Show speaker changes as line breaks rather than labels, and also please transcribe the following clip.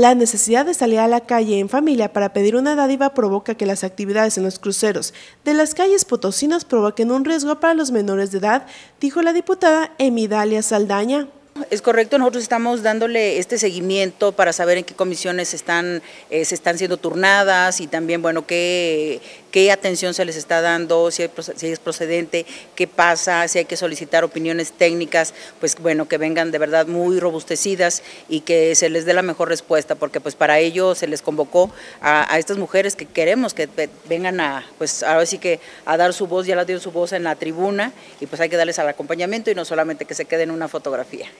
La necesidad de salir a la calle en familia para pedir una dádiva provoca que las actividades en los cruceros de las calles potosinas provoquen un riesgo para los menores de edad, dijo la diputada Emidalia Saldaña.
Es correcto, nosotros estamos dándole este seguimiento para saber en qué comisiones están, eh, se están siendo turnadas y también, bueno, qué, qué atención se les está dando, si, si es procedente, qué pasa, si hay que solicitar opiniones técnicas, pues bueno, que vengan de verdad muy robustecidas y que se les dé la mejor respuesta, porque pues para ello se les convocó a, estas mujeres que queremos que vengan a, pues ahora sí que a dar su voz, ya la dio su voz en la tribuna y pues hay que darles al acompañamiento y no solamente que se queden una fotografía.